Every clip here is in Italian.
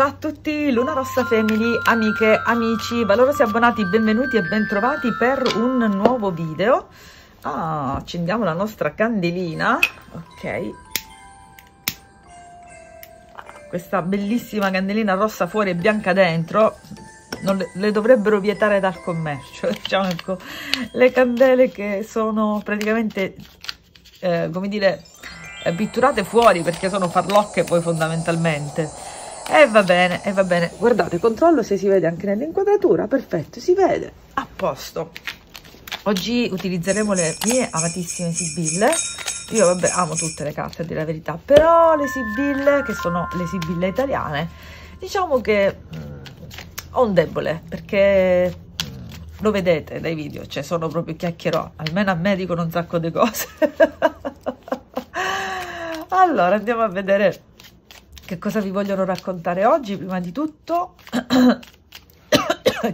Ciao a tutti, Luna Rossa Family, amiche, amici, valorosi abbonati, benvenuti e bentrovati per un nuovo video. Ah, accendiamo la nostra candelina, ok. Questa bellissima candelina rossa fuori e bianca dentro, non le, dovrebbero vietare dal commercio, diciamo ecco, le candele che sono praticamente, eh, come dire, eh, pitturate fuori perché sono farlocche poi fondamentalmente e va bene, e va bene. Guardate, controllo se si vede anche nell'inquadratura. Perfetto, si vede. A posto. Oggi utilizzeremo le mie amatissime sibille. Io vabbè amo tutte le carte, a dire la verità, però le sibille, che sono le sibille italiane, diciamo che mh, mm, ho un debole, perché mh, mm, lo vedete dai video, cioè sono proprio chiacchierò, almeno a me dicono un sacco di cose. allora andiamo a vedere che cosa vi vogliono raccontare oggi? Prima di tutto,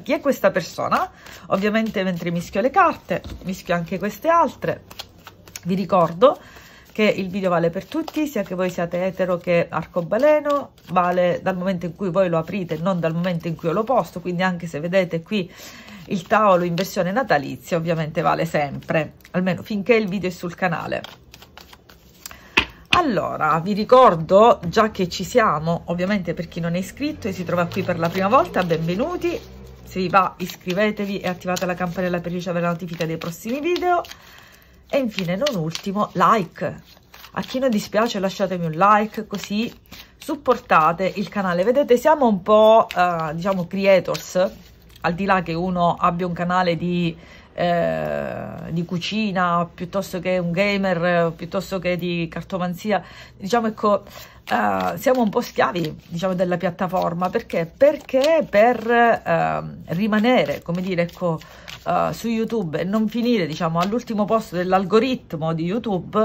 chi è questa persona? Ovviamente mentre mischio le carte, mischio anche queste altre. Vi ricordo che il video vale per tutti, sia che voi siate etero che arcobaleno, vale dal momento in cui voi lo aprite, non dal momento in cui io lo posto, quindi anche se vedete qui il tavolo in versione natalizia, ovviamente vale sempre, almeno finché il video è sul canale. Allora, vi ricordo, già che ci siamo, ovviamente per chi non è iscritto e si trova qui per la prima volta, benvenuti. Se vi va iscrivetevi e attivate la campanella per ricevere la notifica dei prossimi video. E infine, non ultimo, like. A chi non dispiace lasciatemi un like così supportate il canale. Vedete, siamo un po', eh, diciamo, creators, al di là che uno abbia un canale di eh, di cucina, piuttosto che un gamer, piuttosto che di cartomanzia, diciamo ecco, eh, siamo un po' schiavi diciamo, della piattaforma, perché? Perché per eh, rimanere, come dire, ecco, eh, su YouTube e non finire diciamo, all'ultimo posto dell'algoritmo di YouTube,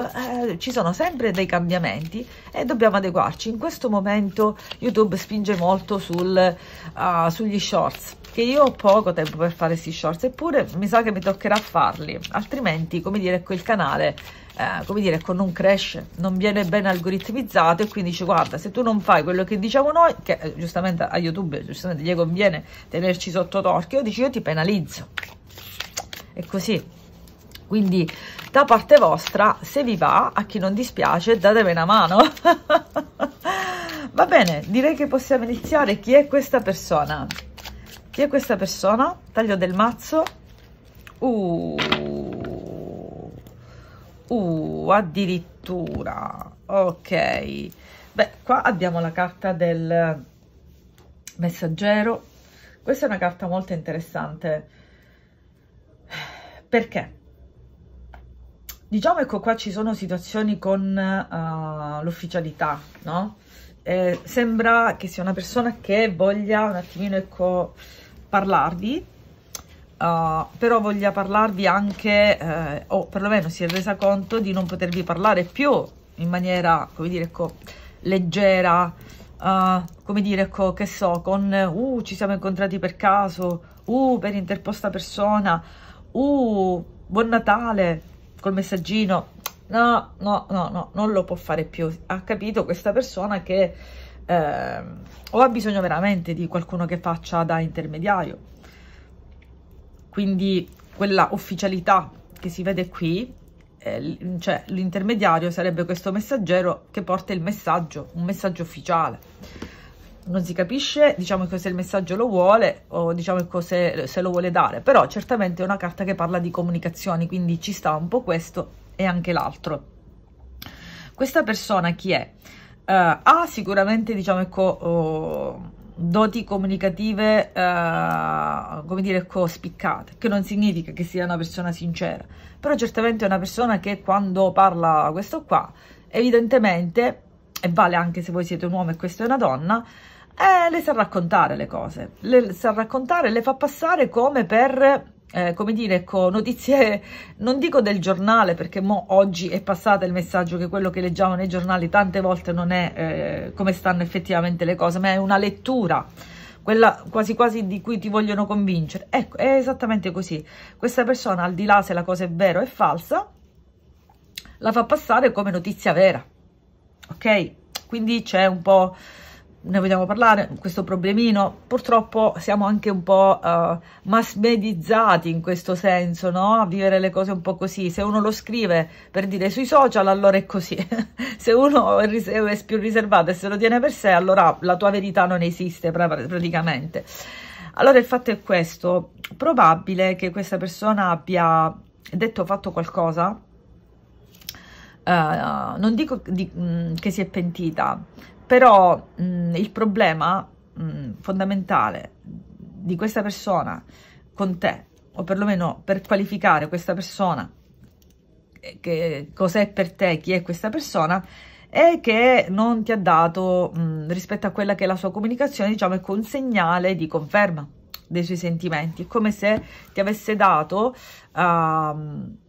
eh, ci sono sempre dei cambiamenti e dobbiamo adeguarci. In questo momento YouTube spinge molto sul, uh, sugli shorts che io ho poco tempo per fare questi shorts eppure mi sa che mi toccherà farli altrimenti come dire quel canale eh, come dire ecco, non cresce non viene ben algoritmizzato e quindi dice guarda se tu non fai quello che diciamo noi che eh, giustamente a youtube giustamente gli conviene tenerci sotto torchio dici io ti penalizzo è così quindi da parte vostra se vi va a chi non dispiace datemi una mano va bene direi che possiamo iniziare chi è questa persona chi è questa persona taglio del mazzo uh, uh addirittura ok beh qua abbiamo la carta del messaggero questa è una carta molto interessante perché diciamo ecco qua ci sono situazioni con uh, l'ufficialità no eh, sembra che sia una persona che voglia un attimino ecco, parlarvi, uh, però voglia parlarvi anche, eh, o perlomeno si è resa conto di non potervi parlare più in maniera, come dire, ecco, leggera, uh, come dire, ecco, che so, con uh, ci siamo incontrati per caso, uh, per interposta persona, uh, buon Natale, col messaggino, no, no, no, no, non lo può fare più. Ha capito questa persona che eh, o ha bisogno veramente di qualcuno che faccia da intermediario. Quindi quella ufficialità che si vede qui, eh, cioè l'intermediario sarebbe questo messaggero che porta il messaggio, un messaggio ufficiale non si capisce diciamo che se il messaggio lo vuole o diciamo se, se lo vuole dare però certamente è una carta che parla di comunicazioni quindi ci sta un po' questo e anche l'altro. Questa persona chi è? Uh, ha sicuramente, diciamo, ecco, uh, doti comunicative, uh, come dire, ecco, spiccate, che non significa che sia una persona sincera, però certamente è una persona che quando parla questo qua, evidentemente, e vale anche se voi siete un uomo e questa è una donna, eh, le sa raccontare le cose, le sa raccontare, le fa passare come per eh, come dire, con notizie, non dico del giornale, perché oggi è passato il messaggio che quello che leggiamo nei giornali tante volte non è eh, come stanno effettivamente le cose, ma è una lettura, quella quasi quasi di cui ti vogliono convincere. Ecco, è esattamente così. Questa persona, al di là se la cosa è vera o è falsa, la fa passare come notizia vera, ok? Quindi c'è un po' ne vogliamo parlare, questo problemino, purtroppo siamo anche un po' uh, massmedizzati in questo senso, no? A vivere le cose un po' così. Se uno lo scrive per dire sui social, allora è così. se uno è, è, più riservato e se lo tiene per sé, allora la tua verità non esiste pra praticamente. Allora il fatto è questo, probabile che questa persona abbia detto o fatto qualcosa, uh, non dico di, mh, che si è pentita, però mh, il problema mh, fondamentale di questa persona con te, o perlomeno per qualificare questa persona, eh, che cos'è per te, chi è questa persona, è che non ti ha dato, mh, rispetto a quella che è la sua comunicazione, diciamo, ecco un segnale di conferma dei suoi sentimenti. È come se ti avesse dato... Uh,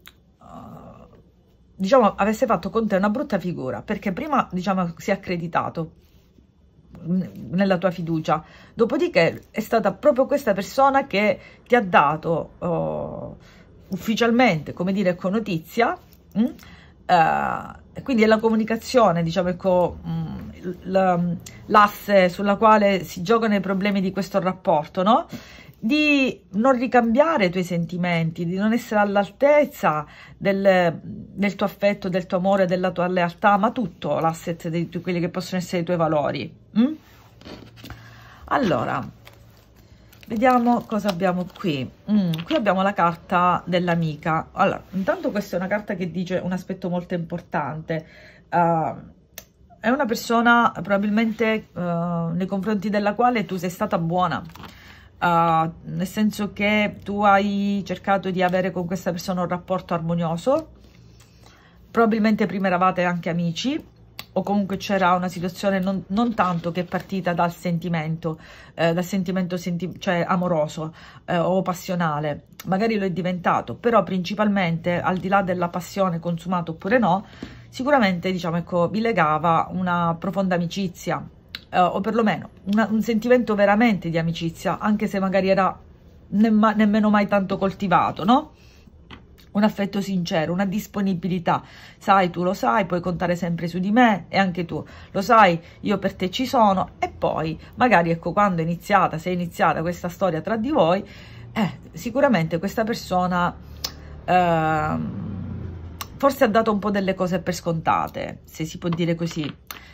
diciamo, avesse fatto con te una brutta figura, perché prima, diciamo, si è accreditato nella tua fiducia, dopodiché è stata proprio questa persona che ti ha dato oh, ufficialmente, come dire, con notizia, mh, mm, eh, quindi è la comunicazione, diciamo, ecco, l'asse sulla quale si giocano i problemi di questo rapporto, no? di non ricambiare i tuoi sentimenti, di non essere all'altezza del, del, tuo affetto, del tuo amore, della tua lealtà, ma tutto l'asset di tu, quelli che possono essere i tuoi valori. Mm? Allora, vediamo cosa abbiamo qui. Mm, qui abbiamo la carta dell'amica. Allora, intanto questa è una carta che dice un aspetto molto importante. Uh, è una persona probabilmente uh, nei confronti della quale tu sei stata buona uh, nel senso che tu hai cercato di avere con questa persona un rapporto armonioso, probabilmente prima eravate anche amici o comunque c'era una situazione non, non, tanto che è partita dal sentimento, eh, dal sentimento senti cioè amoroso eh, o passionale, magari lo è diventato, però principalmente al di là della passione consumata oppure no, sicuramente diciamo ecco vi legava una profonda amicizia eh, o perlomeno una, un sentimento veramente di amicizia, anche se magari era nemm nemmeno mai tanto coltivato, no? un affetto sincero, una disponibilità. Sai, tu lo sai, puoi contare sempre su di me e anche tu lo sai, io per te ci sono. E poi, magari, ecco, quando è iniziata, se è iniziata questa storia tra di voi, eh, sicuramente questa persona eh, forse ha dato un po' delle cose per scontate, se si può dire così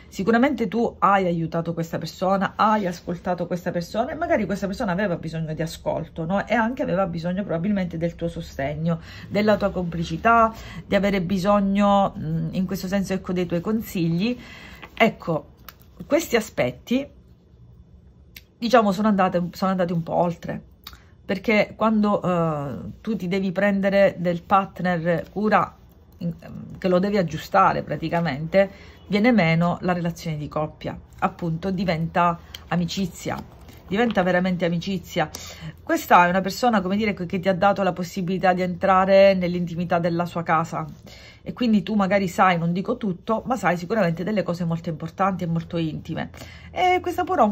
sicuramente tu hai aiutato questa persona, hai ascoltato questa persona e magari questa persona aveva bisogno di ascolto no? e anche aveva bisogno probabilmente del tuo sostegno, della tua complicità, di avere bisogno in questo senso ecco, dei tuoi consigli. Ecco, questi aspetti diciamo sono, andate, sono andati un po' oltre perché quando uh, tu ti devi prendere del partner cura che lo devi aggiustare praticamente viene meno la relazione di coppia, appunto diventa amicizia, diventa veramente amicizia. Questa è una persona, come dire, che ti ha dato la possibilità di entrare nell'intimità della sua casa e quindi tu magari sai, non dico tutto, ma sai sicuramente delle cose molto importanti e molto intime. E questa, uh,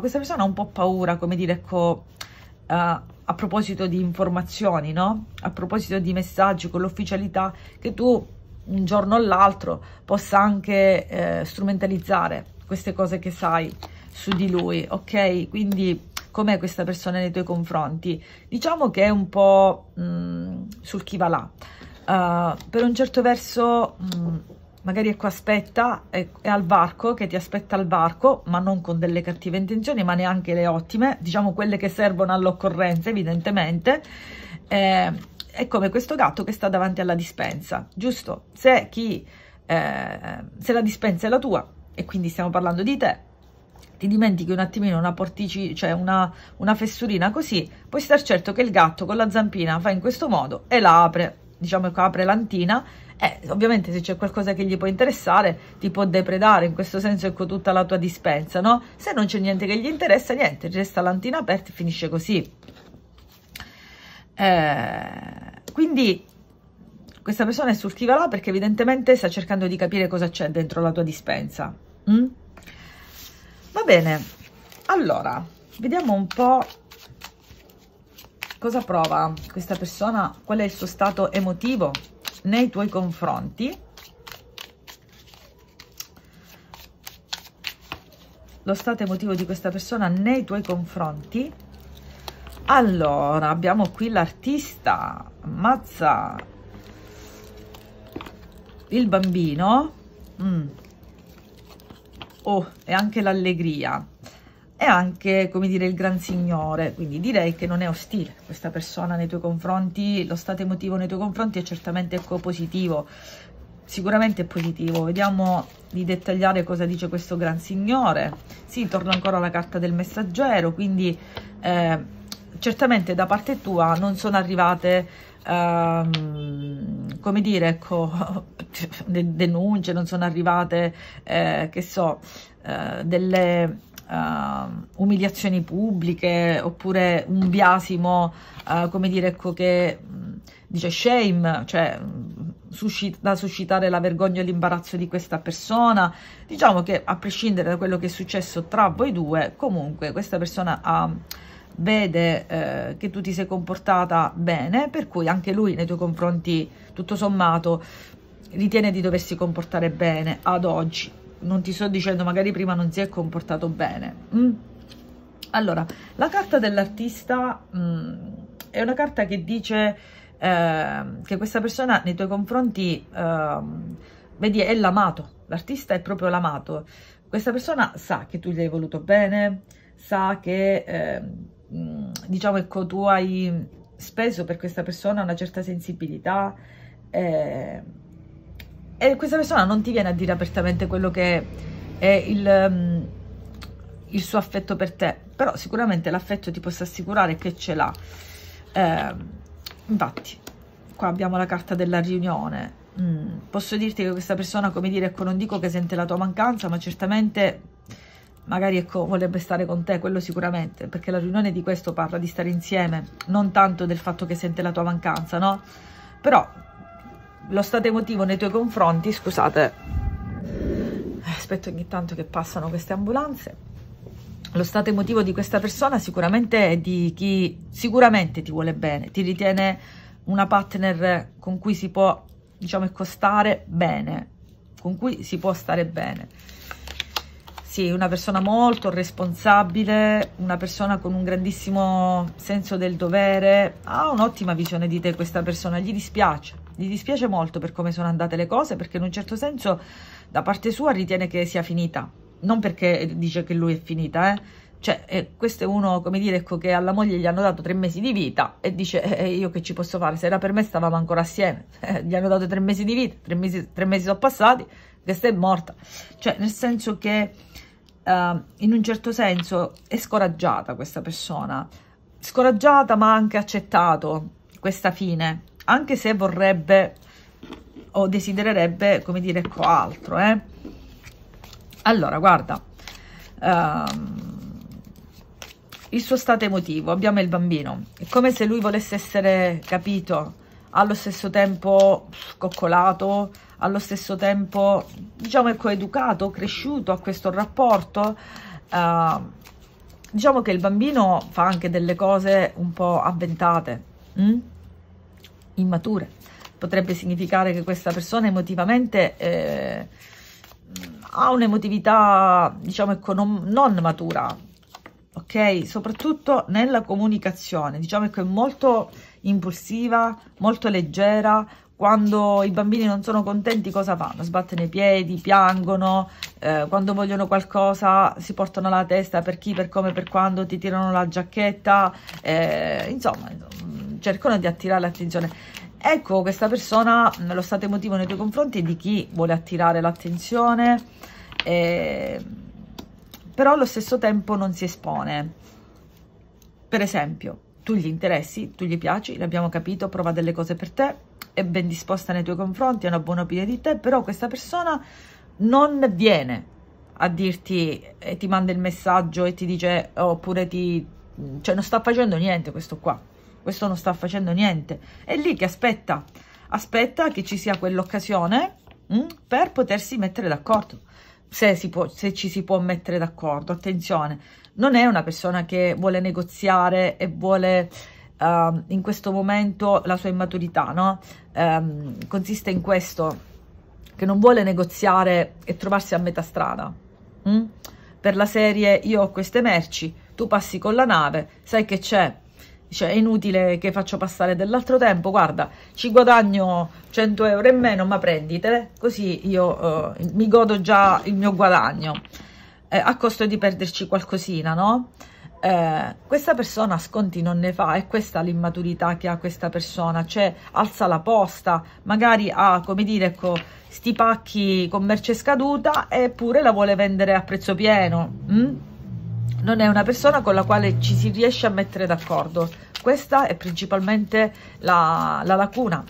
questa persona ha un po' paura, come dire, ecco, uh, a proposito di informazioni, no? A proposito di messaggi con l'ufficialità che tu un giorno o l'altro possa anche eh, strumentalizzare queste cose che sai su di lui, ok? Quindi com'è questa persona nei tuoi confronti? Diciamo che è un po' mh, mm, sul chi va là. Uh, per un certo verso mh, mm, magari ecco aspetta, è, è, al varco, che ti aspetta al varco, ma non con delle cattive intenzioni, ma neanche le ottime, diciamo quelle che servono all'occorrenza evidentemente, eh, è come questo gatto che sta davanti alla dispensa, giusto? Se, chi, eh, se la dispensa è la tua e quindi stiamo parlando di te, ti dimentichi un attimino una portici, cioè una, una fessurina così, puoi star certo che il gatto con la zampina fa in questo modo e la apre, diciamo che apre l'antina eh, ovviamente se c'è qualcosa che gli può interessare ti può depredare, in questo senso ecco tutta la tua dispensa, no? Se non c'è niente che gli interessa, niente, resta l'antina aperta e finisce così. Eh, quindi questa persona è sul là perché evidentemente sta cercando di capire cosa c'è dentro la tua dispensa. Mm? Va bene, allora, vediamo un po' cosa prova questa persona, qual è il suo stato emotivo nei tuoi confronti. Lo stato emotivo di questa persona nei tuoi confronti allora abbiamo qui l'artista mazza il bambino mm. oh e anche l'allegria e anche come dire il gran signore quindi direi che non è ostile questa persona nei tuoi confronti lo stato emotivo nei tuoi confronti è certamente positivo sicuramente è positivo vediamo di dettagliare cosa dice questo gran signore si sì, torna ancora alla carta del messaggero quindi eh, certamente da parte tua non sono arrivate ehm, come dire ecco denunce non sono arrivate eh, che so eh, delle Uh, umiliazioni pubbliche oppure un biasimo, uh, come dire, ecco, che dice shame, cioè da suscitare la vergogna e l'imbarazzo di questa persona. Diciamo che a prescindere da quello che è successo tra voi due, comunque questa persona ha vede eh, che tu ti sei comportata bene, per cui anche lui nei tuoi confronti, tutto sommato, ritiene di doversi comportare bene ad oggi. Non ti sto dicendo, magari prima non si è comportato bene. Mm. Allora, la carta dell'artista mm, è una carta che dice eh, che questa persona nei tuoi confronti, eh, vedi, è l'amato. L'artista è proprio l'amato. Questa persona sa che tu gli hai voluto bene, sa che... Eh, Mm, diciamo ecco tu hai speso per questa persona una certa sensibilità eh, e questa persona non ti viene a dire apertamente quello che è il, mm, il suo affetto per te però sicuramente l'affetto ti posso assicurare che ce l'ha eh, infatti qua abbiamo la carta della riunione mm, posso dirti che questa persona come dire ecco non dico che sente la tua mancanza ma certamente magari ecco, vorrebbe stare con te, quello sicuramente, perché la riunione di questo parla di stare insieme, non tanto del fatto che sente la tua mancanza, no? Però lo stato emotivo nei tuoi confronti, scusate, eh, aspetto ogni tanto che passano queste ambulanze, lo stato emotivo di questa persona sicuramente è di chi sicuramente ti vuole bene, ti ritiene una partner con cui si può, diciamo, stare bene, con cui si può stare bene sì, una persona molto responsabile, una persona con un grandissimo senso del dovere, ha un'ottima visione di te questa persona, gli dispiace, gli dispiace molto per come sono andate le cose perché in un certo senso da parte sua ritiene che sia finita, non perché dice che lui è finita, eh? cioè eh, questo è uno come dire ecco, che alla moglie gli hanno dato tre mesi di vita e dice eh, eh io che ci posso fare se era per me stavamo ancora assieme eh, gli hanno dato tre mesi di vita tre mesi, tre mesi sono passati che sei morta cioè nel senso che uh, in un certo senso è scoraggiata questa persona, scoraggiata ma ha anche accettato questa fine, anche se vorrebbe o desidererebbe, come dire, ecco, altro. Eh? Allora, guarda, uh, il suo stato emotivo, abbiamo il bambino, è come se lui volesse essere capito, allo stesso tempo coccolato, allo stesso tempo diciamo ecco, educato, cresciuto a questo rapporto. Uh, diciamo che il bambino fa anche delle cose un po' avventate, mh? Mm? immature. Potrebbe significare che questa persona emotivamente eh, ha un'emotività, diciamo, non matura, ok? Soprattutto nella comunicazione, diciamo che è molto impulsiva, molto leggera, quando i bambini non sono contenti cosa fanno? Sbattono i piedi, piangono, eh, quando vogliono qualcosa si portano la testa per chi, per come, per quando, ti tirano la giacchetta, eh, insomma mm, cercano di attirare l'attenzione. Ecco, questa persona, lo stato emotivo nei tuoi confronti è di chi vuole attirare l'attenzione, eh, però allo stesso tempo non si espone. Per esempio, tu gli interessi, tu gli piaci, l'abbiamo capito, prova delle cose per te, è ben disposta nei tuoi confronti, ha una buona opinione di te, però questa persona non viene a dirti e eh, ti manda il messaggio e ti dice oppure ti cioè non sta facendo niente questo qua questo non sta facendo niente è lì che aspetta aspetta che ci sia quell'occasione mm, per potersi mettere d'accordo se, si può, se ci si può mettere d'accordo. Attenzione, non è una persona che vuole negoziare e vuole uh, in questo momento la sua immaturità, no? Um, consiste in questo, che non vuole negoziare e trovarsi a metà strada. Mm? Per la serie io ho queste merci, tu passi con la nave, sai che c'è, cioè è inutile che faccio passare dell'altro tempo, guarda, ci guadagno 100 euro in meno, ma prenditele, così io eh, mi godo già il mio guadagno, eh, a costo di perderci qualcosina, no? Eh, questa persona sconti non ne fa, è questa l'immaturità che ha questa persona, cioè alza la posta, magari ha, come dire, ecco, sti pacchi con merce scaduta eppure la vuole vendere a prezzo pieno, mh? Mm? non è una persona con la quale ci si riesce a mettere d'accordo. Questa è principalmente la, la lacuna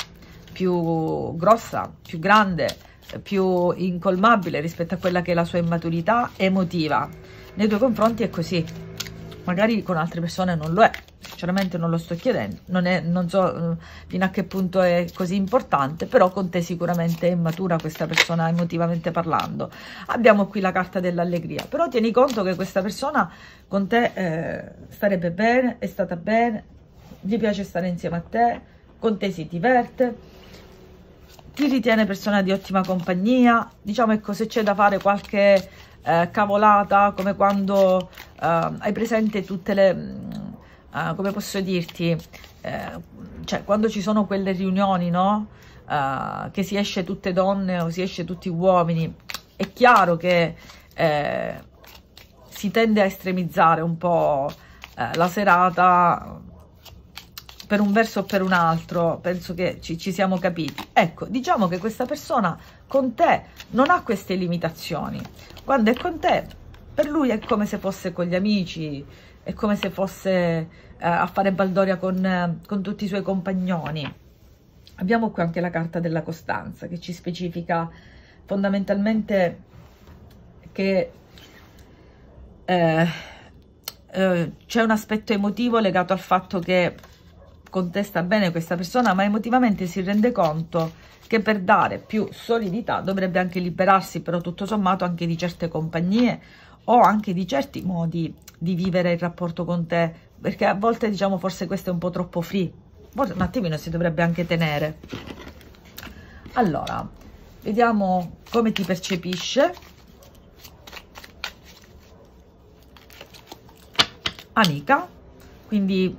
più grossa, più grande, più incolmabile rispetto a quella che è la sua immaturità emotiva. Nei tuoi confronti è così, magari con altre persone non lo è sinceramente non lo sto chiedendo, non, è, non so eh, fino a che punto è così importante, però con te sicuramente è matura questa persona emotivamente parlando. Abbiamo qui la carta dell'allegria, però tieni conto che questa persona con te eh, starebbe bene, è stata bene, gli piace stare insieme a te, con te si diverte, ti ritiene persona di ottima compagnia, diciamo ecco se c'è da fare qualche eh, cavolata, come quando eh, hai presente tutte le mm, Ah, come posso dirti, eh, cioè quando ci sono quelle riunioni, no? Uh, che si esce tutte donne o si esce tutti uomini, è chiaro che eh, si tende a estremizzare un po' eh, la serata per un verso o per un altro, penso che ci, ci, siamo capiti. Ecco, diciamo che questa persona con te non ha queste limitazioni. Quando è con te, per lui è come se fosse con gli amici, è come se fosse eh, a fare baldoria con, eh, con tutti i suoi compagnoni. Abbiamo qui anche la carta della costanza che ci specifica fondamentalmente che eh, eh, c'è un aspetto emotivo legato al fatto che contesta bene questa persona, ma emotivamente si rende conto che per dare più solidità dovrebbe anche liberarsi però tutto sommato anche di certe compagnie o anche di certi modi di vivere il rapporto con te, perché a volte diciamo forse questo è un po' troppo free, forse un attimino si dovrebbe anche tenere. Allora, vediamo come ti percepisce. Amica, quindi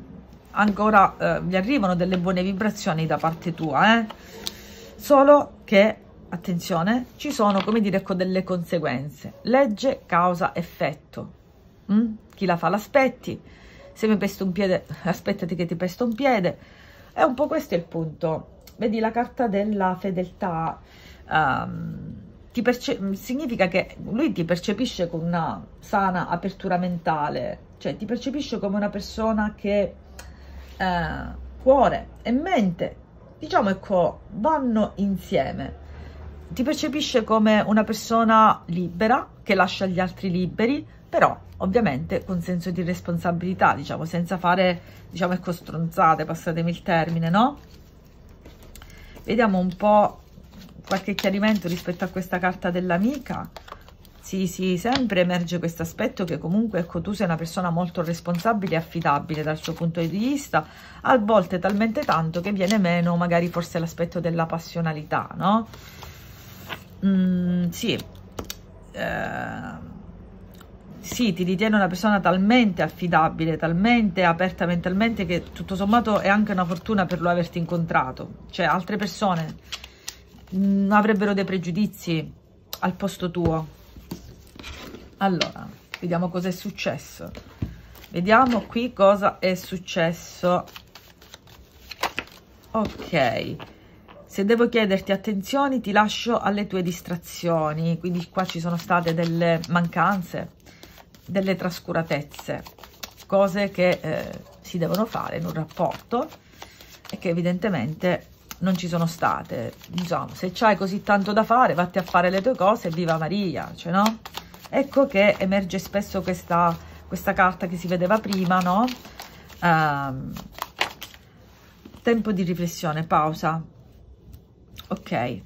ancora eh, gli arrivano delle buone vibrazioni da parte tua, eh? solo che attenzione, ci sono, come dire, ecco, delle conseguenze. Legge, causa, effetto. Mm? Chi la fa l'aspetti. Se mi pesto un piede, aspettati che ti pesto un piede. È un po' questo il punto. Vedi, la carta della fedeltà um, significa che lui ti percepisce con una sana apertura mentale. Cioè, ti percepisce come una persona che eh, cuore e mente, diciamo ecco, vanno insieme. Ti percepisce come una persona libera, che lascia gli altri liberi, però ovviamente con senso di responsabilità, diciamo, senza fare, diciamo, ecco stronzate, passatemi il termine, no? Vediamo un po' qualche chiarimento rispetto a questa carta dell'amica. Sì, sì, sempre emerge questo aspetto che comunque, ecco, tu sei una persona molto responsabile e affidabile dal suo punto di vista, a volte talmente tanto che viene meno magari forse l'aspetto della passionalità, no? Mm, sì, eh sì, ti ritiene una persona talmente affidabile, talmente aperta mentalmente che tutto sommato è anche una fortuna per lo averti incontrato. Cioè altre persone mh, mm, avrebbero dei pregiudizi al posto tuo. Allora, vediamo cosa è successo. Vediamo qui cosa è successo. Ok. Se devo chiederti attenzioni ti lascio alle tue distrazioni, quindi qua ci sono state delle mancanze, delle trascuratezze, cose che eh, si devono fare in un rapporto e che evidentemente non ci sono state. Diciamo, se c'hai così tanto da fare, vatti a fare le tue cose e viva Maria, cioè no? Ecco che emerge spesso questa, questa carta che si vedeva prima, no? Uh, tempo di riflessione, pausa. Ok.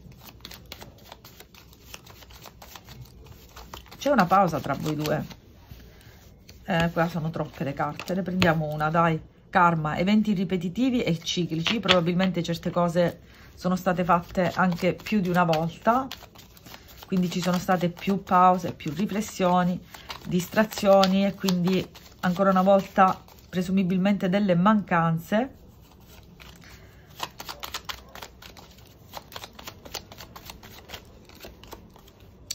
C'è una pausa tra voi due eh, qua sono troppe le carte ne prendiamo una dai karma eventi ripetitivi e ciclici probabilmente certe cose sono state fatte anche più di una volta quindi ci sono state più pause più riflessioni distrazioni e quindi ancora una volta presumibilmente delle mancanze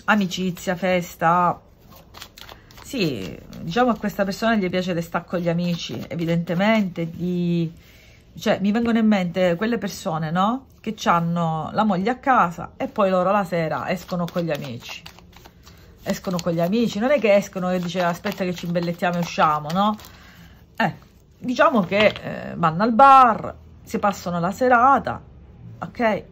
amicizia, festa, sì, diciamo a questa persona gli piace l'estate con gli amici, evidentemente, gli... cioè mi vengono in mente quelle persone, no? Che hanno la moglie a casa e poi loro la sera escono con gli amici. Escono con gli amici, non è che escono e dice aspetta che ci imbellettiamo e usciamo, no? Ecco, diciamo che eh, vanno al bar, si passano la serata, ok?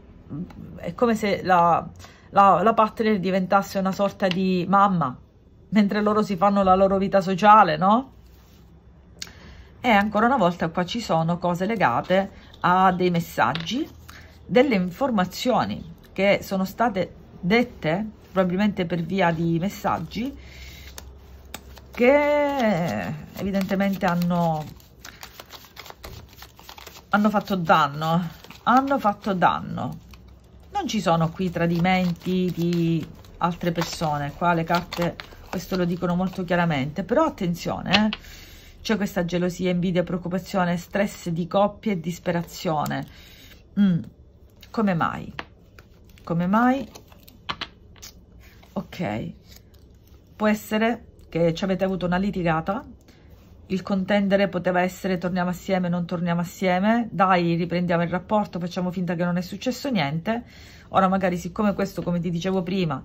È come se la, la, la partner diventasse una sorta di mamma, mentre loro si fanno la loro vita sociale, no? E ancora una volta qua ci sono cose legate a dei messaggi, delle informazioni che sono state dette probabilmente per via di messaggi che evidentemente hanno, hanno fatto danno, hanno fatto danno. Non ci sono qui tradimenti di altre persone, qua le carte questo lo dicono molto chiaramente, però attenzione, eh? c'è questa gelosia, invidia, preoccupazione, stress di coppia e disperazione. Mm. Come mai? Come mai? Ok, può essere che ci avete avuto una litigata, il contendere poteva essere torniamo assieme, non torniamo assieme, dai riprendiamo il rapporto, facciamo finta che non è successo niente, ora magari siccome questo come ti dicevo prima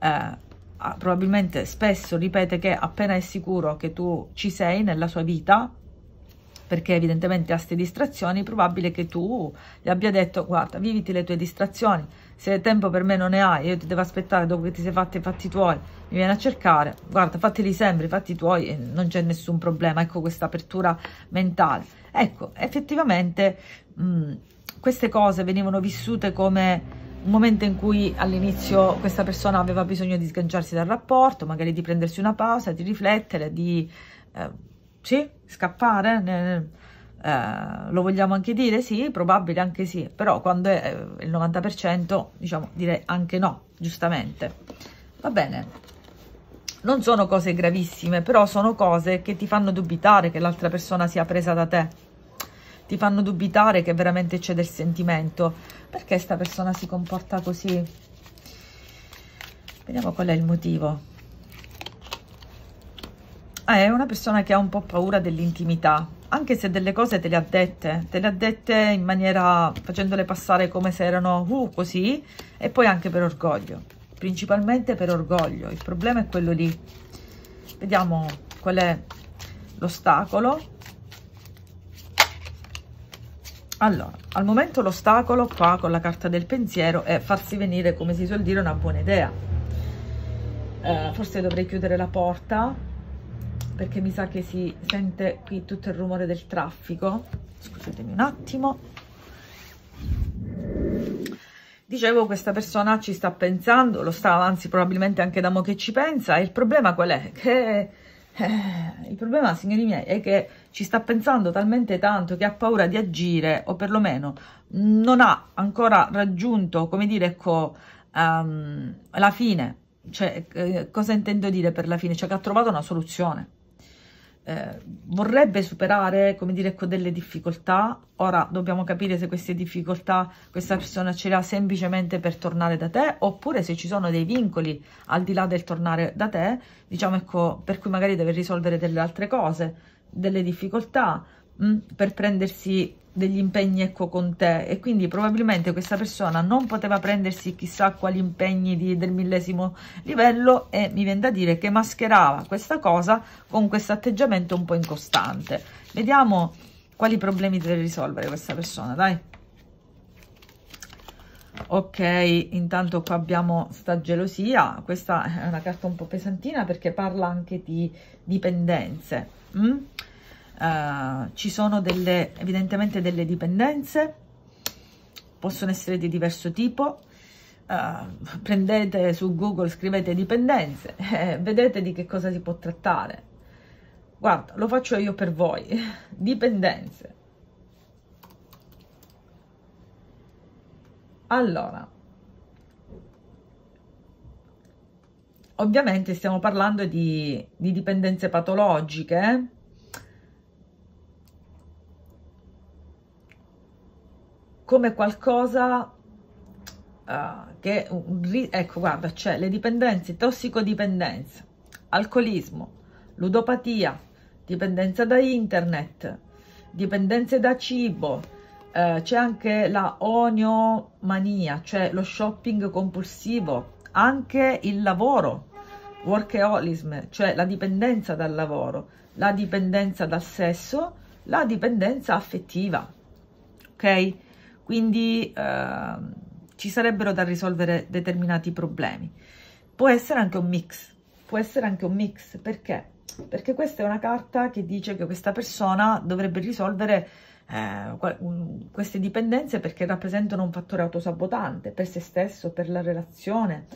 eh, Ah, probabilmente spesso ripete che appena è sicuro che tu ci sei nella sua vita, perché evidentemente ha queste distrazioni, probabile che tu gli abbia detto guarda, viviti le tue distrazioni, se tempo per me non ne hai, io ti devo aspettare dopo che ti sei fatti i fatti tuoi, mi vieni a cercare, guarda, fateli sempre i fatti tuoi e non c'è nessun problema, ecco questa apertura mentale. Ecco, effettivamente mh, mm, queste cose venivano vissute come un momento in cui all'inizio questa persona aveva bisogno di sganciarsi dal rapporto, magari di prendersi una pausa, di riflettere, di eh, sì, scappare, ne, eh, lo vogliamo anche dire? Sì, probabile anche sì, però quando è eh, il 90% diciamo direi anche no, giustamente. Va bene, non sono cose gravissime, però sono cose che ti fanno dubitare che l'altra persona sia presa da te ti fanno dubitare che veramente c'è del sentimento. Perché sta persona si comporta così? Vediamo qual è il motivo. Ah, è una persona che ha un po' paura dell'intimità, anche se delle cose te le ha dette, te le ha dette in maniera facendole passare come se erano uh, così e poi anche per orgoglio, principalmente per orgoglio, il problema è quello lì. Vediamo qual è l'ostacolo Allora, al momento l'ostacolo qua con la carta del pensiero è farsi venire, come si suol dire, una buona idea. Eh, forse dovrei chiudere la porta perché mi sa che si sente qui tutto il rumore del traffico. Scusatemi un attimo. Dicevo, questa persona ci sta pensando, lo sta anzi probabilmente anche da mo' che ci pensa. E il problema qual è? Che, eh, il problema, signori miei, è che ci sta pensando talmente tanto che ha paura di agire o perlomeno non ha ancora raggiunto, come dire, ecco, um, la fine. Cioè, eh, cosa intendo dire per la fine? Cioè che ha trovato una soluzione. Eh, vorrebbe superare, come dire, ecco, delle difficoltà. Ora dobbiamo capire se queste difficoltà questa persona ce le ha semplicemente per tornare da te oppure se ci sono dei vincoli al di là del tornare da te, diciamo ecco, per cui magari deve risolvere delle altre cose delle difficoltà mh, mm, per prendersi degli impegni ecco con te e quindi probabilmente questa persona non poteva prendersi chissà quali impegni di, del millesimo livello e mi viene da dire che mascherava questa cosa con questo atteggiamento un po' incostante vediamo quali problemi deve risolvere questa persona dai ok intanto qua abbiamo sta gelosia questa è una carta un po' pesantina perché parla anche di dipendenze mm? uh, ci sono delle evidentemente delle dipendenze possono essere di diverso tipo uh, prendete su google scrivete dipendenze eh, vedete di che cosa si può trattare guarda lo faccio io per voi dipendenze Allora, ovviamente stiamo parlando di, di dipendenze patologiche, come qualcosa uh, che ecco guarda c'è cioè le dipendenze tossicodipendenza alcolismo ludopatia dipendenza da internet dipendenze da cibo eh, c'è anche la oniomania, cioè lo shopping compulsivo, anche il lavoro, workaholism, cioè la dipendenza dal lavoro, la dipendenza dal sesso, la dipendenza affettiva, ok? Quindi eh, ci sarebbero da risolvere determinati problemi. Può essere anche un mix, può essere anche un mix, perché? Perché questa è una carta che dice che questa persona dovrebbe risolvere eh, queste dipendenze perché rappresentano un fattore autosabotante per se stesso, per la relazione.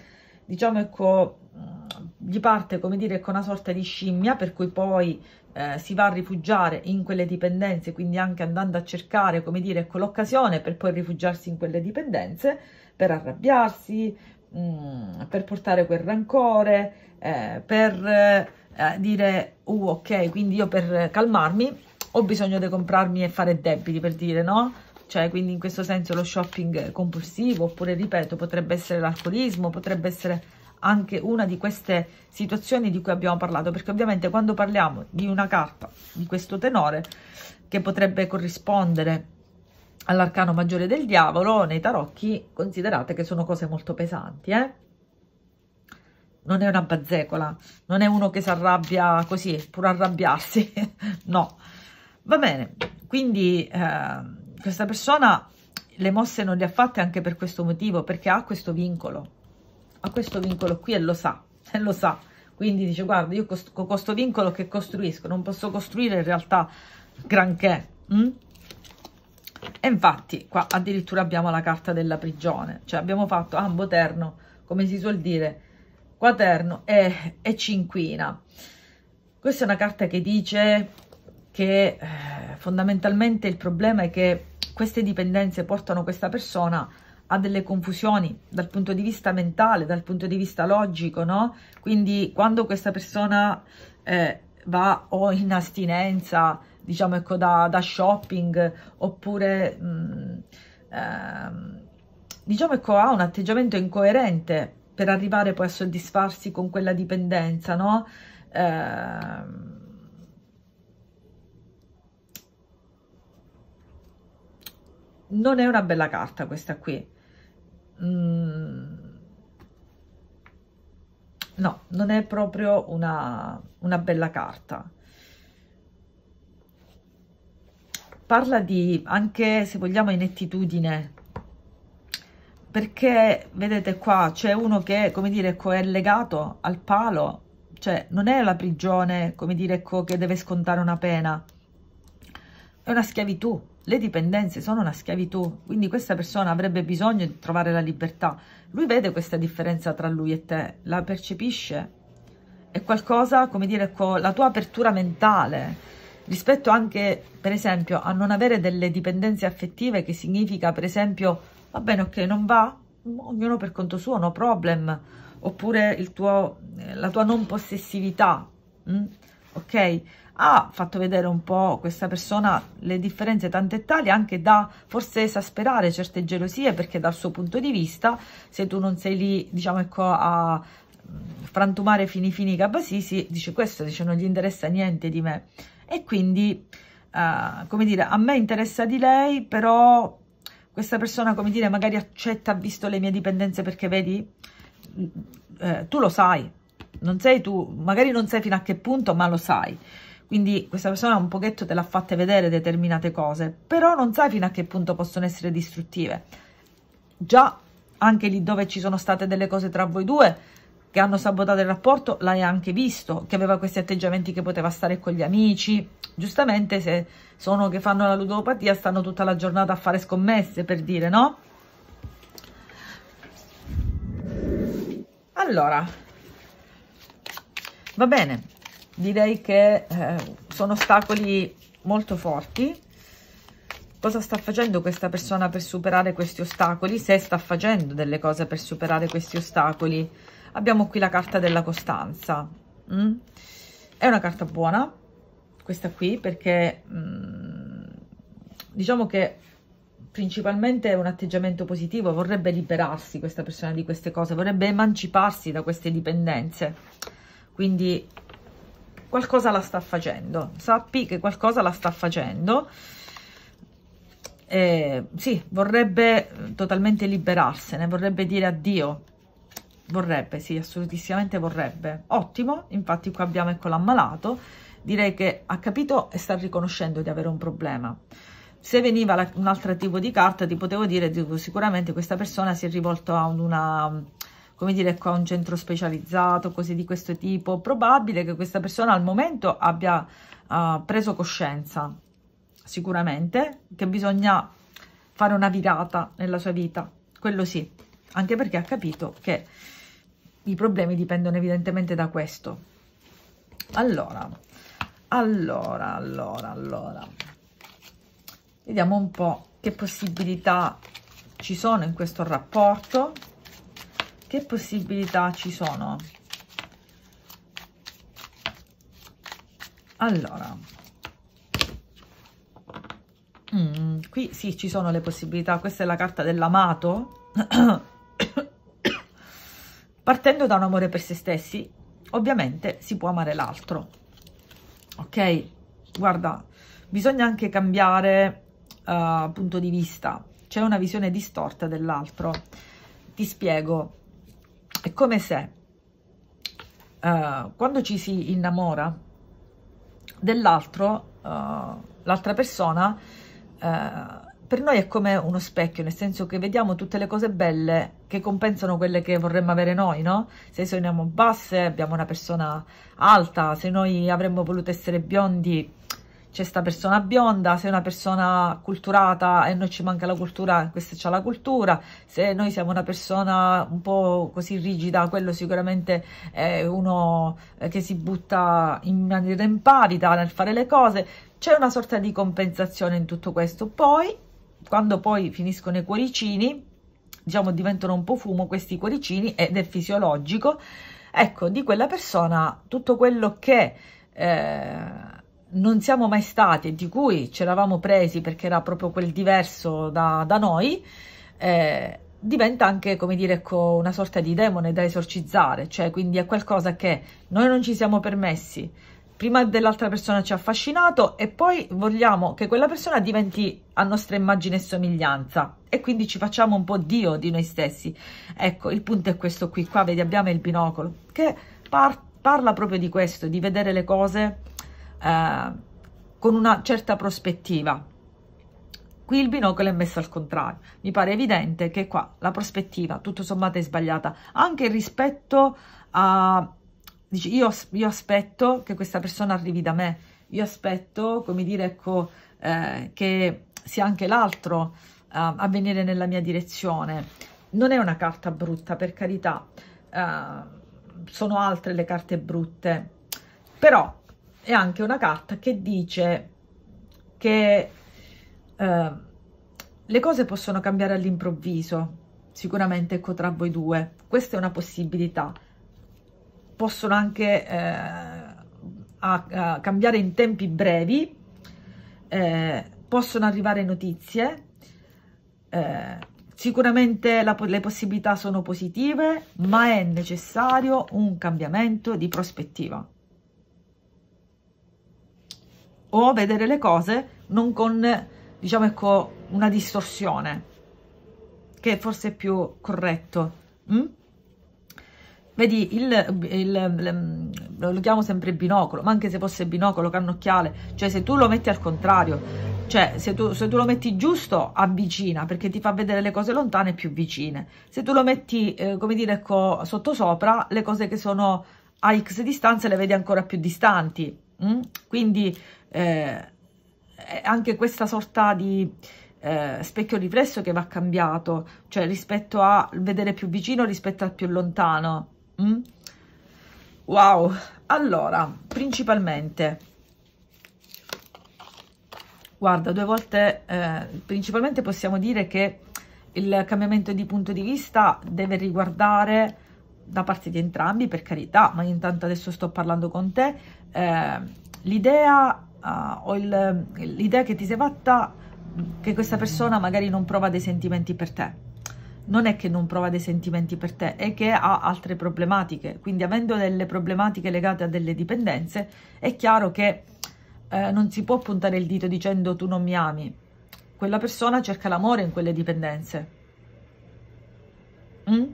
Diciamo ecco, mm, gli parte come dire con ecco, una sorta di scimmia per cui poi eh, si va a rifugiare in quelle dipendenze, quindi anche andando a cercare come dire ecco, l'occasione per poi rifugiarsi in quelle dipendenze, per arrabbiarsi, mh, mm, per portare quel rancore, eh, per eh, dire uh, ok, quindi io per calmarmi ho bisogno di comprarmi e fare debiti, per dire, no? Cioè, quindi in questo senso lo shopping compulsivo, oppure, ripeto, potrebbe essere l'alcolismo, potrebbe essere anche una di queste situazioni di cui abbiamo parlato, perché ovviamente quando parliamo di una carta di questo tenore, che potrebbe corrispondere all'arcano maggiore del diavolo, nei tarocchi considerate che sono cose molto pesanti, eh? Non è una bazzecola, non è uno che si arrabbia così, pur arrabbiarsi, no. Va bene, quindi eh, questa persona le mosse non le ha fatte anche per questo motivo, perché ha questo vincolo, ha questo vincolo qui e lo sa, e lo sa. Quindi dice, guarda, io con questo vincolo che costruisco non posso costruire in realtà granché. Hm? E infatti qua addirittura abbiamo la carta della prigione, cioè abbiamo fatto ambo terno come si suol dire, quaterno e, e cinquina. Questa è una carta che dice che eh, fondamentalmente il problema è che queste dipendenze portano questa persona a delle confusioni dal punto di vista mentale, dal punto di vista logico, no? Quindi quando questa persona eh, va o in astinenza, diciamo ecco, da, da shopping, oppure mh, mm, eh, diciamo ecco, ha un atteggiamento incoerente per arrivare poi a soddisfarsi con quella dipendenza, no? Eh, non è una bella carta questa qui mm, no non è proprio una, una bella carta parla di anche se vogliamo inettitudine perché vedete qua c'è uno che come dire è legato al palo cioè non è la prigione come dire che deve scontare una pena è una schiavitù le dipendenze sono una schiavitù, quindi questa persona avrebbe bisogno di trovare la libertà. Lui vede questa differenza tra lui e te, la percepisce. È qualcosa, come dire, con la tua apertura mentale rispetto anche, per esempio, a non avere delle dipendenze affettive che significa, per esempio, va bene, ok, non va, ognuno per conto suo, no problem, oppure tuo, la tua non possessività, mh? Mm? ok ha fatto vedere un po' questa persona le differenze tante e tali anche da forse esasperare certe gelosie perché dal suo punto di vista se tu non sei lì diciamo ecco a mm, frantumare fini fini Gabasisi dice questo dice non gli interessa niente di me e quindi eh, come dire a me interessa di lei però questa persona come dire magari accetta ha visto le mie dipendenze perché vedi mm, eh, tu lo sai non sei tu, magari non sai fino a che punto, ma lo sai. Quindi questa persona un pochetto te l'ha fatta vedere determinate cose, però non sai fino a che punto possono essere distruttive. Già anche lì dove ci sono state delle cose tra voi due che hanno sabotato il rapporto, l'hai anche visto, che aveva questi atteggiamenti che poteva stare con gli amici. Giustamente se sono che fanno la ludopatia stanno tutta la giornata a fare scommesse, per dire, no? Allora, Va bene, direi che eh, sono ostacoli molto forti. Cosa sta facendo questa persona per superare questi ostacoli? Se sta facendo delle cose per superare questi ostacoli. Abbiamo qui la carta della costanza. Mm? È una carta buona, questa qui, perché mm, diciamo che principalmente è un atteggiamento positivo, vorrebbe liberarsi questa persona di queste cose, vorrebbe emanciparsi da queste dipendenze quindi qualcosa la sta facendo sappi che qualcosa la sta facendo eh, sì vorrebbe eh, totalmente liberarsene vorrebbe dire addio vorrebbe sì assolutissimamente vorrebbe ottimo infatti qua abbiamo ecco l'ammalato direi che ha capito e sta riconoscendo di avere un problema se veniva un altro tipo di carta ti potevo dire dico, sicuramente questa persona si è rivolta a una come dire, qua un centro specializzato, cose di questo tipo, probabile che questa persona al momento abbia uh, preso coscienza, sicuramente, che bisogna fare una virata nella sua vita, quello sì, anche perché ha capito che i problemi dipendono evidentemente da questo. Allora, allora, allora, allora, vediamo un po' che possibilità ci sono in questo rapporto che possibilità ci sono allora mm, qui sì ci sono le possibilità questa è la carta dell'amato partendo da un amore per se stessi ovviamente si può amare l'altro ok guarda bisogna anche cambiare uh, punto di vista c'è una visione distorta dell'altro ti spiego è come se uh, quando ci si innamora dell'altro, uh, l'altra persona, uh, per noi è come uno specchio, nel senso che vediamo tutte le cose belle che compensano quelle che vorremmo avere noi, no? Se sogniamo basse, abbiamo una persona alta, se noi avremmo voluto essere biondi, c'è sta persona bionda, se è una persona culturata e noi ci manca la cultura, questa c'è la cultura, se noi siamo una persona un po' così rigida, quello sicuramente è uno eh, che si butta in maniera impavida nel fare le cose, c'è una sorta di compensazione in tutto questo, poi quando poi finiscono i cuoricini, diciamo diventano un po' fumo questi cuoricini ed è fisiologico, ecco di quella persona tutto quello che... Eh, non siamo mai stati, di cui ci eravamo presi perché era proprio quel diverso da, da noi, eh, diventa anche, come dire, ecco, una sorta di demone da esorcizzare, cioè quindi è qualcosa che noi non ci siamo permessi, prima dell'altra persona ci ha affascinato e poi vogliamo che quella persona diventi a nostra immagine e somiglianza e quindi ci facciamo un po' Dio di noi stessi. Ecco, il punto è questo qui, qua vedi abbiamo il binocolo che par parla proprio di questo, di vedere le cose eh, con una certa prospettiva. Qui il binocolo è messo al contrario. Mi pare evidente che qua la prospettiva, tutto sommato, è sbagliata. Anche rispetto a... Dice, io, io aspetto che questa persona arrivi da me. Io aspetto, come dire, ecco, eh, che sia anche l'altro eh, a venire nella mia direzione. Non è una carta brutta, per carità. Eh, sono altre le carte brutte. Però è anche una carta che dice che eh, le cose possono cambiare all'improvviso, sicuramente ecco tra voi due, questa è una possibilità, possono anche eh, a, a cambiare in tempi brevi, eh, possono arrivare notizie, eh, sicuramente la, le possibilità sono positive, ma è necessario un cambiamento di prospettiva o vedere le cose non con, diciamo, ecco, una distorsione, che forse è più corretto. Mm? Vedi, il, il, lo chiamo sempre binocolo, ma anche se fosse binocolo, cannocchiale, cioè se tu lo metti al contrario, cioè se tu, se tu, lo metti giusto avvicina, perché ti fa vedere le cose lontane più vicine. Se tu lo metti, eh, come dire, ecco, sotto sopra, le cose che sono a x distanze le vedi ancora più distanti. Mm? Quindi eh, eh, anche questa sorta di eh, specchio riflesso che va cambiato, cioè rispetto a vedere più vicino rispetto al più lontano. Mm? Wow, allora, principalmente, guarda, due volte, eh, principalmente possiamo dire che il cambiamento di punto di vista deve riguardare da parte di entrambi, per carità, ma intanto adesso sto parlando con te, eh, l'idea uh, l'idea che ti sei fatta che questa persona magari non prova dei sentimenti per te. Non è che non prova dei sentimenti per te, è che ha altre problematiche. Quindi avendo delle problematiche legate a delle dipendenze, è chiaro che eh, non si può puntare il dito dicendo tu non mi ami. Quella persona cerca l'amore in quelle dipendenze. Mm?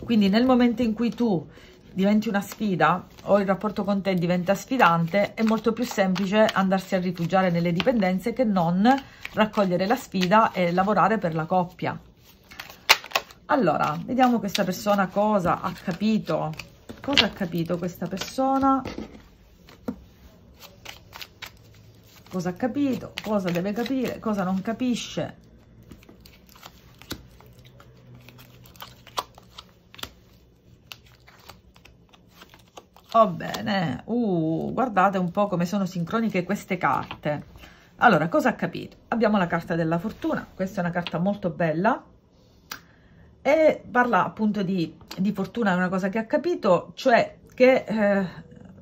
Quindi nel momento in cui tu diventi una sfida o il rapporto con te diventa sfidante, è molto più semplice andarsi a rifugiare nelle dipendenze che non raccogliere la sfida e lavorare per la coppia. Allora, vediamo questa persona cosa ha capito. Cosa ha capito questa persona? Cosa ha capito? Cosa deve capire? Cosa non capisce? Oh bene, uh, guardate un po' come sono sincroniche queste carte. Allora, cosa ha capito? Abbiamo la carta della fortuna, questa è una carta molto bella e parla appunto di, di fortuna, è una cosa che ha capito, cioè che eh,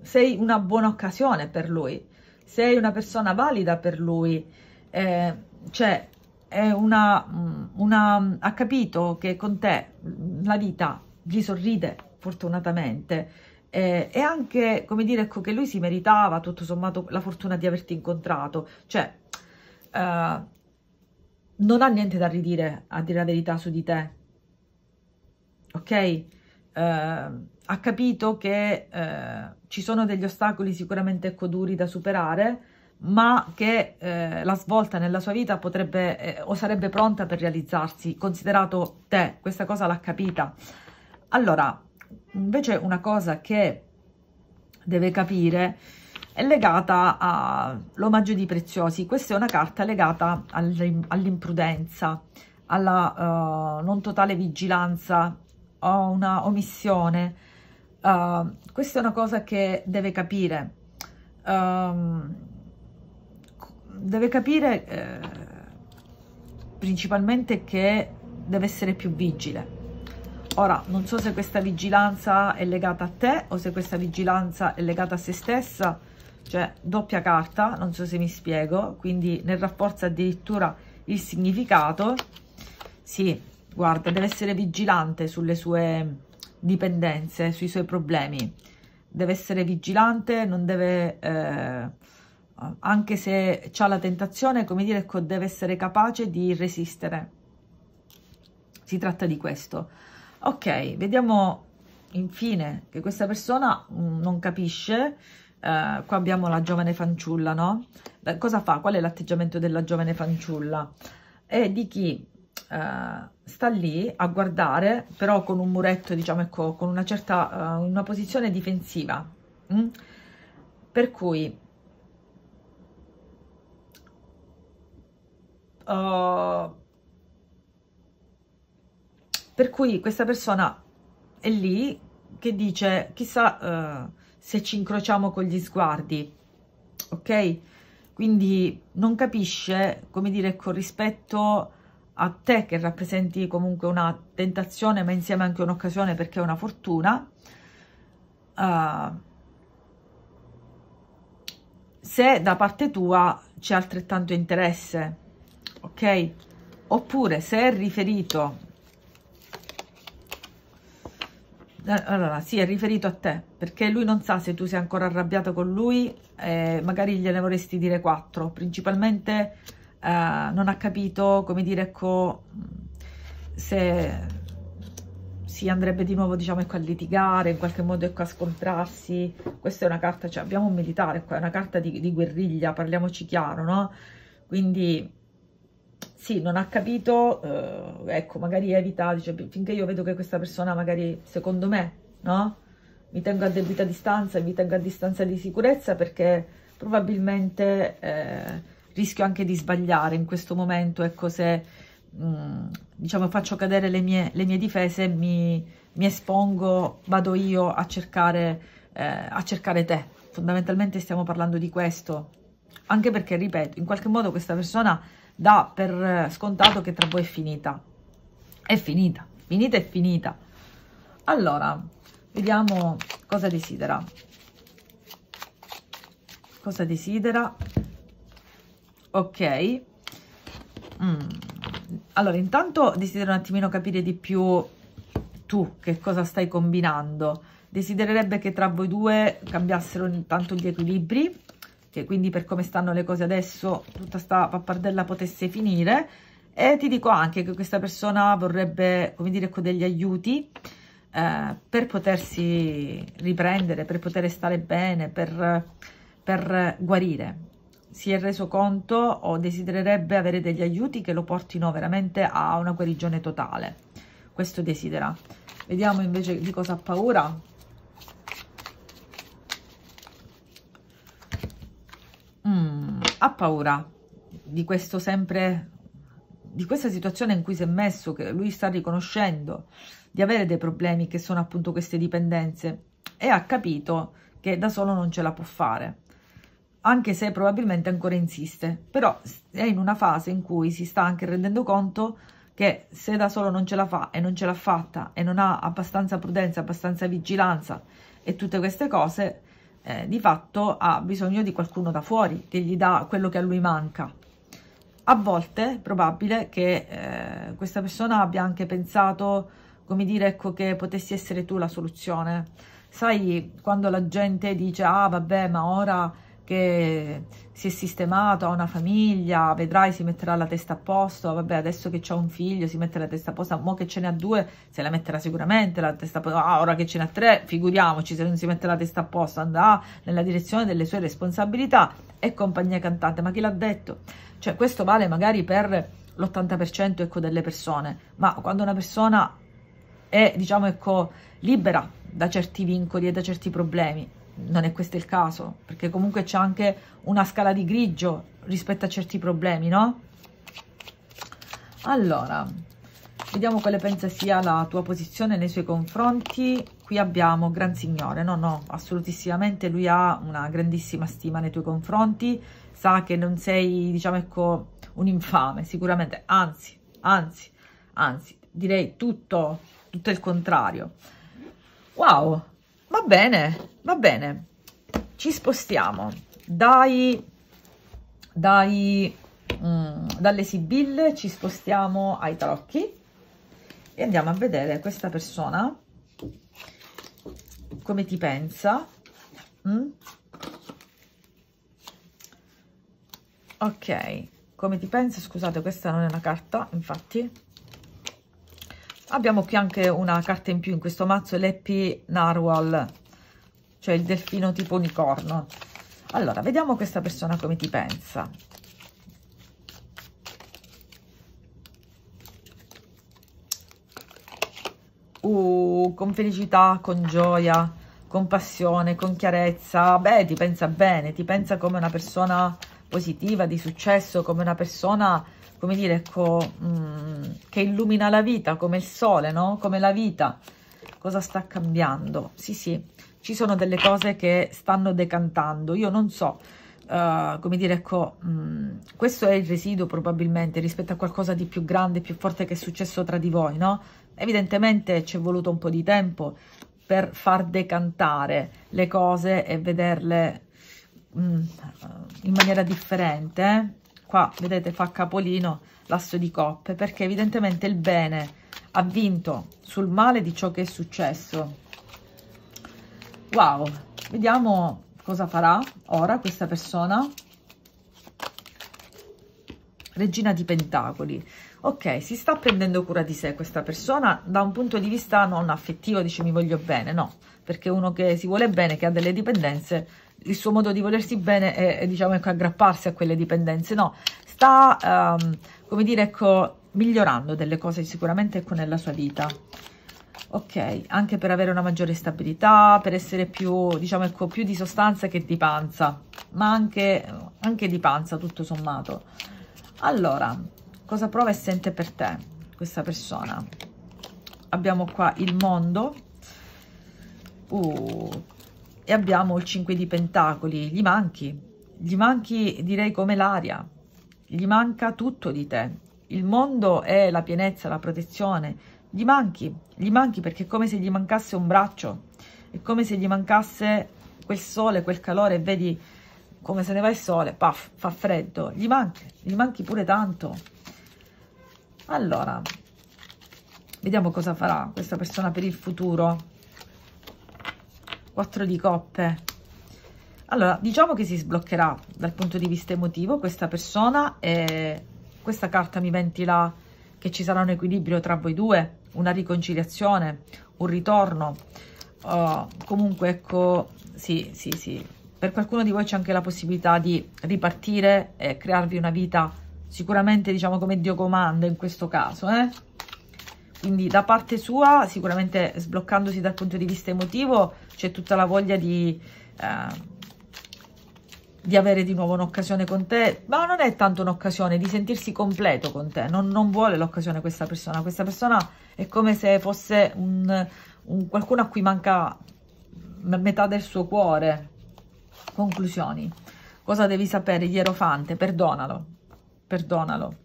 sei una buona occasione per lui, sei una persona valida per lui, eh, cioè è una, mm, una, ha capito che con te la vita gli sorride fortunatamente, eh, e anche, come dire, ecco, che lui si meritava tutto sommato la fortuna di averti incontrato, cioè eh, non ha niente da ridire, a dire la verità, su di te, ok? Eh, ha capito che eh, ci sono degli ostacoli sicuramente ecco, duri da superare, ma che eh, la svolta nella sua vita potrebbe eh, o sarebbe pronta per realizzarsi, considerato te, questa cosa l'ha capita. Allora, Invece una cosa che deve capire è legata all'omaggio di preziosi. Questa è una carta legata all'imprudenza, alla uh, non totale vigilanza, a una omissione. Uh, questa è una cosa che deve capire. Um, deve capire eh, principalmente che deve essere più vigile Ora, non so se questa vigilanza è legata a te o se questa vigilanza è legata a se stessa, cioè doppia carta, non so se mi spiego, quindi ne rafforza addirittura il significato. Sì, guarda, deve essere vigilante sulle sue dipendenze, sui suoi problemi. Deve essere vigilante, non deve... Eh, anche se ha la tentazione, come dire, ecco, deve essere capace di resistere. Si tratta di questo ok vediamo infine che questa persona mm, non capisce eh, qua abbiamo la giovane fanciulla no da, cosa fa qual è l'atteggiamento della giovane fanciulla è di chi eh, sta lì a guardare però con un muretto diciamo ecco con una certa uh, una posizione difensiva mm? per cui uh, per cui questa persona è lì che dice chissà uh, se ci incrociamo con gli sguardi, ok? Quindi non capisce, come dire, con rispetto a te che rappresenti comunque una tentazione ma insieme anche un'occasione perché è una fortuna, uh, se da parte tua c'è altrettanto interesse, ok? Oppure se è riferito Eh, allora sì è riferito a te perché lui non sa se tu sei ancora arrabbiata con lui eh, magari gliene vorresti dire quattro principalmente eh, non ha capito come dire ecco se si andrebbe di nuovo diciamo ecco a litigare in qualche modo ecco a scontrarsi questa è una carta cioè abbiamo un militare qua è una carta di, di guerriglia parliamoci chiaro no quindi sì, non ha capito, eh, ecco, magari evita, dice, finché io vedo che questa persona magari, secondo me, no? Mi tengo a debita distanza, mi tengo a distanza di sicurezza perché probabilmente eh, rischio anche di sbagliare in questo momento, ecco, se, mh, mm, diciamo, faccio cadere le mie, le mie difese, mi, mi, espongo, vado io a cercare, eh, a cercare te. Fondamentalmente stiamo parlando di questo, anche perché, ripeto, in qualche modo questa persona dà per eh, scontato che tra voi è finita. È finita, finita è finita. Allora, vediamo cosa desidera. Cosa desidera? Ok. Mm. Allora, intanto desidero un attimino capire di più tu che cosa stai combinando. Desidererebbe che tra voi due cambiassero intanto gli equilibri che cioè, quindi per come stanno le cose adesso tutta sta pappardella potesse finire e ti dico anche che questa persona vorrebbe, come dire, ecco degli aiuti eh, per potersi riprendere, per poter stare bene, per, per guarire. Si è reso conto o desidererebbe avere degli aiuti che lo portino veramente a una guarigione totale. Questo desidera. Vediamo invece di cosa ha paura mm, ha paura di questo sempre di questa situazione in cui si è messo che lui sta riconoscendo di avere dei problemi che sono appunto queste dipendenze e ha capito che da solo non ce la può fare anche se probabilmente ancora insiste però è in una fase in cui si sta anche rendendo conto che se da solo non ce la fa e non ce l'ha fatta e non ha abbastanza prudenza abbastanza vigilanza e tutte queste cose eh, di fatto ha bisogno di qualcuno da fuori che gli dà quello che a lui manca. A volte è probabile che eh, questa persona abbia anche pensato, come dire, ecco, che potessi essere tu la soluzione. Sai, quando la gente dice, ah vabbè, ma ora che si è sistemato, ha una famiglia, vedrai si metterà la testa a posto, vabbè adesso che c'è un figlio si mette la testa a posto, mo che ce ne ha due se la metterà sicuramente la testa a posto, ah, ora che ce ne ha tre figuriamoci se non si mette la testa a posto, andrà nella direzione delle sue responsabilità e compagnia cantante, ma chi l'ha detto? Cioè questo vale magari per l'80% ecco, delle persone, ma quando una persona è diciamo ecco libera da certi vincoli e da certi problemi, non è questo il caso, perché comunque c'è anche una scala di grigio rispetto a certi problemi, no? Allora, vediamo quale pensa sia la tua posizione nei suoi confronti. Qui abbiamo Gran Signore, no, no, assolutissimamente lui ha una grandissima stima nei tuoi confronti, sa che non sei, diciamo, ecco, un infame, sicuramente, anzi, anzi, anzi, direi tutto, tutto il contrario. Wow, Va bene, va bene. Ci spostiamo dai, dai, mm, dalle Sibille, ci spostiamo ai tarocchi e andiamo a vedere questa persona come ti pensa. Mm? Ok, come ti pensa? Scusate, questa non è una carta, infatti abbiamo qui anche una carta in più in questo mazzo l'happy narwhal cioè il delfino tipo unicorno allora vediamo questa persona come ti pensa uh, con felicità con gioia con passione con chiarezza beh ti pensa bene ti pensa come una persona positiva di successo come una persona come dire, ecco, mh, mm, che illumina la vita come il sole, no? Come la vita. Cosa sta cambiando? Sì, sì, ci sono delle cose che stanno decantando. Io non so, uh, come dire, ecco, mh, mm, questo è il residuo probabilmente rispetto a qualcosa di più grande, più forte che è successo tra di voi, no? Evidentemente ci è voluto un po' di tempo per far decantare le cose e vederle mh, mm, eh, in maniera differente, eh qua vedete fa capolino l'asso di coppe perché evidentemente il bene ha vinto sul male di ciò che è successo wow vediamo cosa farà ora questa persona regina di pentacoli ok si sta prendendo cura di sé questa persona da un punto di vista non affettivo dice mi voglio bene no perché uno che si vuole bene che ha delle dipendenze il suo modo di volersi bene e diciamo, ecco, aggrapparsi a quelle dipendenze, no, sta, um, come dire, ecco, migliorando delle cose sicuramente ecco, nella sua vita, ok, anche per avere una maggiore stabilità, per essere più, diciamo, ecco, più di sostanza che di panza, ma anche, anche di panza tutto sommato. Allora, cosa prova e sente per te questa persona? Abbiamo qua il mondo, uh, e abbiamo il 5 di pentacoli, gli manchi, gli manchi direi come l'aria, gli manca tutto di te, il mondo è la pienezza, la protezione, gli manchi, gli manchi perché è come se gli mancasse un braccio, è come se gli mancasse quel sole, quel calore, vedi come se ne va il sole, paf, fa freddo, gli manchi, gli manchi pure tanto. Allora, vediamo cosa farà questa persona per il futuro, 4 di coppe. Allora, diciamo che si sbloccherà dal punto di vista emotivo questa persona e questa carta mi ventila che ci sarà un equilibrio tra voi due, una riconciliazione, un ritorno. Oh, comunque, ecco, sì, sì, sì. Per qualcuno di voi c'è anche la possibilità di ripartire e crearvi una vita sicuramente, diciamo, come Dio comanda in questo caso, eh? Quindi da parte sua, sicuramente sbloccandosi dal punto di vista emotivo, c'è tutta la voglia di, eh, di avere di nuovo un'occasione con te, ma non è tanto un'occasione, di sentirsi completo con te, non, non vuole l'occasione questa persona, questa persona è come se fosse un, un, qualcuno a cui manca metà del suo cuore. Conclusioni. Cosa devi sapere, Ierofante? Perdonalo, perdonalo.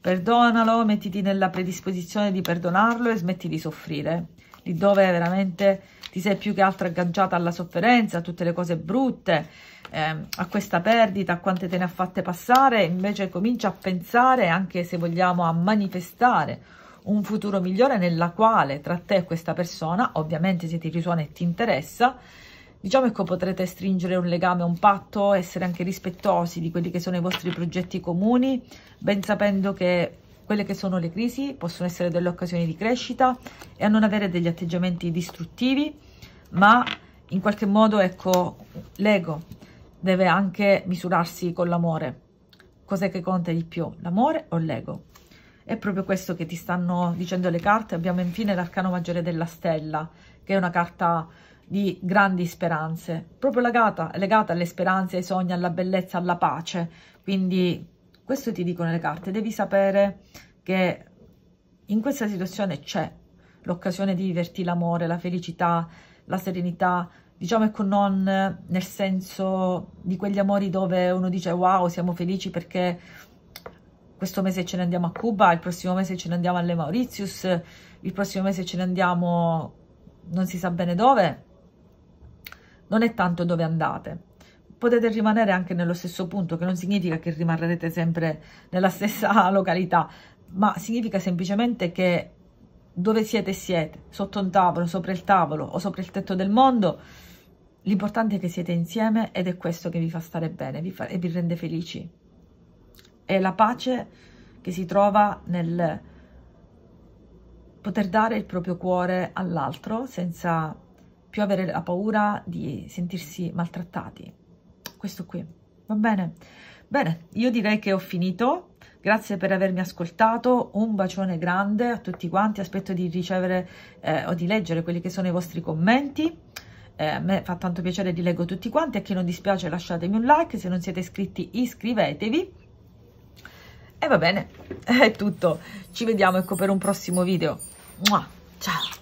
Perdonalo, mettiti nella predisposizione di perdonarlo e smetti di soffrire. Lì dove veramente ti sei più che altro agganciata alla sofferenza, a tutte le cose brutte, ehm, a questa perdita, a quante te ne ha fatte passare, invece comincia a pensare, anche se vogliamo, a manifestare un futuro migliore nella quale tra te e questa persona, ovviamente se ti risuona e ti interessa, diciamo ecco potrete stringere un legame, un patto, essere anche rispettosi di quelli che sono i vostri progetti comuni, ben sapendo che quelle che sono le crisi, possono essere delle occasioni di crescita e a non avere degli atteggiamenti distruttivi, ma in qualche modo ecco l'ego deve anche misurarsi con l'amore. Cos'è che conta di più, l'amore o l'ego? È proprio questo che ti stanno dicendo le carte. Abbiamo infine l'arcano maggiore della stella, che è una carta di grandi speranze, proprio legata, legata alle speranze, ai sogni, alla bellezza, alla pace. Quindi questo ti dicono le carte, devi sapere che in questa situazione c'è l'occasione di viverti l'amore, la felicità, la serenità, diciamo ecco non nel senso di quegli amori dove uno dice wow siamo felici perché questo mese ce ne andiamo a Cuba, il prossimo mese ce ne andiamo alle Mauritius, il prossimo mese ce ne andiamo non si sa bene dove, non è tanto dove andate, potete rimanere anche nello stesso punto, che non significa che rimarrete sempre nella stessa località, ma significa semplicemente che dove siete siete, sotto un tavolo, sopra il tavolo o sopra il tetto del mondo, l'importante è che siete insieme ed è questo che vi fa stare bene vi fa, e vi rende felici. È la pace che si trova nel poter dare il proprio cuore all'altro senza più avere la paura di sentirsi maltrattati questo qui, va bene? Bene, io direi che ho finito, grazie per avermi ascoltato, un bacione grande a tutti quanti, aspetto di ricevere eh, o di leggere quelli che sono i vostri commenti, eh, a me fa tanto piacere, li leggo tutti quanti, a chi non dispiace lasciatemi un like, se non siete iscritti iscrivetevi, e va bene, è tutto, ci vediamo ecco per un prossimo video, Mua, ciao!